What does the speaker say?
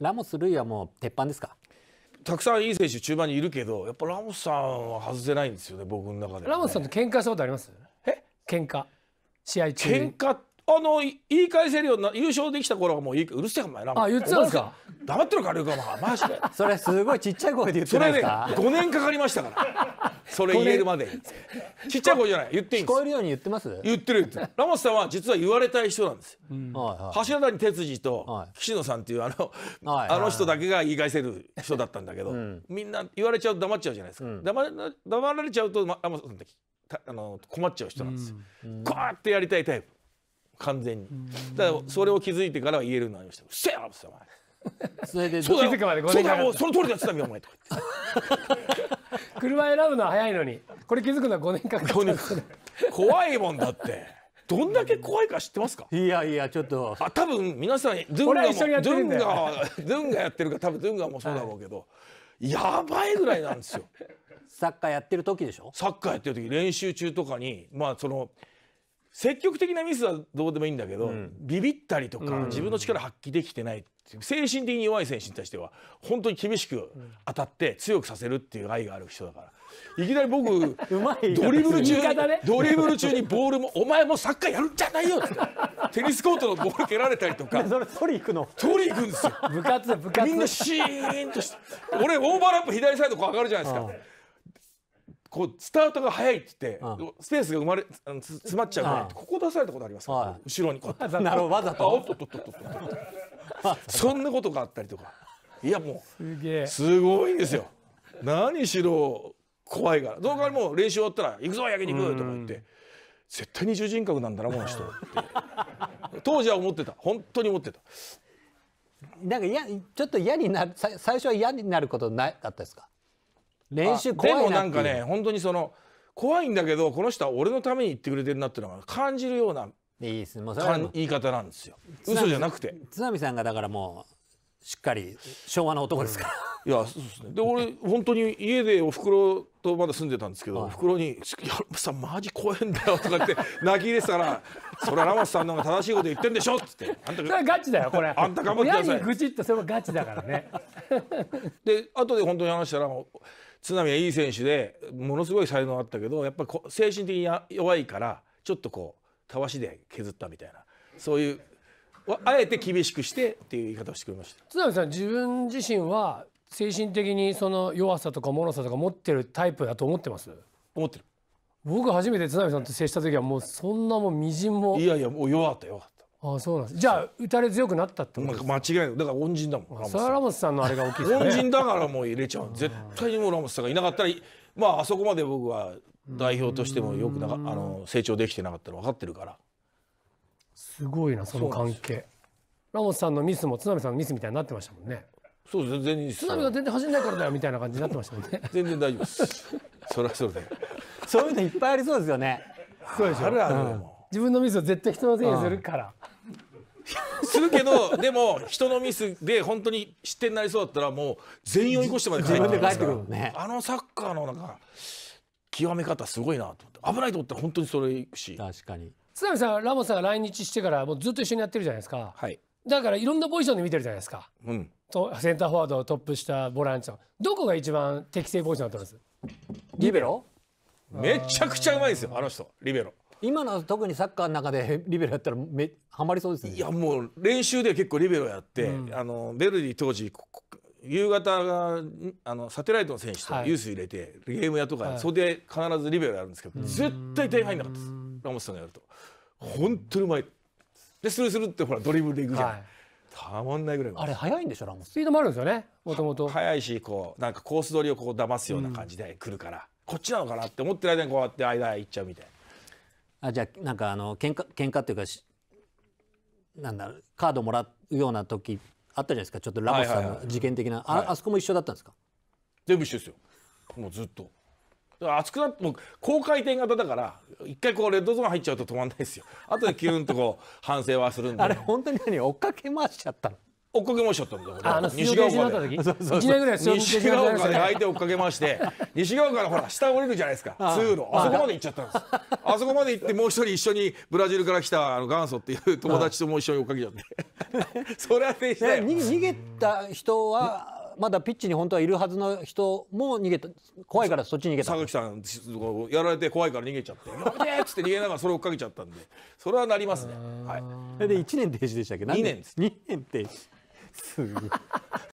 ラモス・ルイはもう鉄板ですかたくさんいい選手中盤にいるけどやっぱラモスさんは外せないんですよね僕の中で、ね、ラモスさんと喧嘩したことありますえ喧嘩試合中喧嘩あの言い返せるような優勝できた頃はもういいうるせえお前ラモスあ言ってたんですか黙ってるからルカママジで それすごいちっちゃい声で言ってないですかそれね5年かかりましたからそれ言えるまでにちっちゃい子じゃない言っていいんです聞こえるように言ってます言ってる言ってラモスさんは実は言われたい人なんです、うん、橋谷哲司と岸野さんっていうあのはい、あの人だけが言い返せる人だったんだけど、はいはいみんな言われちゃうと黙っちゃうじゃないですか、うん、黙られちゃうと、ラモスさんってあの困っちゃう人なんですよ、うん、こうやってやりたいタイプ完全にだそれを気づいてからは言えるようになりました「うっせえラモスさんお前」それでそうだよそれ通りだっつったんお前」とか言って。車選ぶのは早いのにこれ気づくのは5年かかっ怖いもんだってどんだけ怖いか知ってますかいやいやちょっとあ多分皆さんズンガもズンガズンガやってるから多分ズンガもそうだろうけど、はい、やばいぐらいなんですよサッカーやってる時でしょサッカーやってる時練習中とかにまあその積極的なミスはどうでもいいんだけど、うん、ビビったりとか、うん、自分の力発揮できてない精神的に弱い選手に対しては本当に厳しく当たって強くさせるっていう愛がある人だからいきなり僕 ドリブル中に、ね、ドリブル中にボールも「お前もサッカーやるんじゃないよ」って テニスコートのボール蹴られたりとか取り行くの取り行くんですよ 部活部活みんなシーンとして俺オーバーラップ左サイドこう上がるじゃないですか。こうスタートが早いっつってスペースが生まれ詰まっちゃうからここ出されたことありますか後ろにこう なるほどわざとおっとっとっとっとそんなことがあったりとかいやもうすごいんですよ何しろ怖いからどうかもう練習終わったら「行くぞ焼肉!」とか言って絶対二重人格なんだなこの人 当時は思ってた本当に思ってたなんかいやちょっと嫌になる最初は嫌になることなかったですか練習怖いなでもなんかね本当にその怖いんだけどこの人は俺のために言ってくれてるなっていうのが感じるようないいですねもうそれも言い方なんですよ嘘じゃなくて津波さんがだからもうしっかり昭和の男ですから、いやそうですねで俺本当に家でおふくろとまだ住んでたんですけど、おふくろに「いやさマジ怖えんだよ」とかって 泣き入れてたら「それはラマスさんの方が正しいこと言ってんでしょ」っつって「あんたそれガチだよこれあんた頑張ってくださいってそれはガチだからねで後で本当に話したら津波はいい選手でものすごい才能あったけどやっぱり精神的に弱いからちょっとこうたわしで削ったみたいなそういうあえて厳しくしてっていう言い方をしてくれました津波さん自分自身は精神的にその弱さとか脆さとか持ってるタイプだと思ってます思ってる僕初めて津波さんと接した時はもうそんなもんみじんもいやいやもう弱かった弱かっああそうなんですじゃあ打たれ強くなったってことですか、間違いないだから恩人だもんそれはラモスさんのあれが大きいですね恩人だからもう入れちゃう絶対にもうラモスさんがいなかったらまああそこまで僕は代表としてもよくなかあの成長できてなかったの分かってるからすごいなその関係ラモスさんのミスも津波さんのミスみたいになってましたもんねそう全然いいです。津波が全然走んないからだよみたいな感じになってましたもんね全然大丈夫ですそれはそれで。そういうのいっぱいありそうですよねそうでしょあるある、うん、自分のミスを絶対人のせいにするから、うんするけどでも人のミスで本当に失点になりそうだったらもう全員追い越してまで帰ってくる、ね、あのサッカーのなんか極め方すごいなと思って危ないと思ったら本当にそれいくし確かに津波さんラモスさんが来日してからもうずっと一緒にやってるじゃないですか、はい、だからいろんなポジションで見てるじゃないですか、うん、とセンターフォワードをトップしたボランチのどこが一番適正ポジションだったんですリベロめちゃくちゃうまいですよあの人リベロ今の特にサッカーの中でリベロやったらめハマりそうですねいやもう練習で結構リベロやって、うん、あのベルディ当時夕方があのサテライトの選手とユース入れて、はい、ゲーム屋とか、はい、それで必ずリベロやるんですけど、うん、絶対手入んなかったですラモスさんがやると本当にうまいでスルスルってほらドリブルでいくじゃん、はいたまんないぐらいあれ早いんでしょラモススピードもあるんですよねもともと速いしこうなんかコース取りをこう騙すような感じで来るから、うん、こっちなのかなって思ってる間にこうやって間行っちゃうみたいなあじゃあなんかあの喧嘩喧嘩っていうかなんだろうカードもらうような時あったじゃないですかちょっとラモスさんの事件的な、はいはいはい、ああそこも一緒だったんですか全部一緒ですよもうずっとだ熱くなってもう高回転型だから一回こうレッドゾーン入っちゃうと止まんないですよ後でキュンとこう反省はするんであれ本当に何追っかけ回しちゃったの追っかけましちゃったんだよ西側丘で西側から相手追っかけまして 西側からほら下降りるじゃないですか通路あそこまで行っちゃったんですあそこまで行ってもう一人一緒にブラジルから来たあの元祖っていう友達とも一緒に追っかけちゃって それは停止だ逃げた人はまだピッチに本当はいるはずの人も逃げた怖いからそっち逃げた木さんやられて怖いから逃げちゃって「やっつって逃げながらそれ追っかけちゃったんでそれはなりますねはいで年停止でしたっけ二年です二年停止刺激哈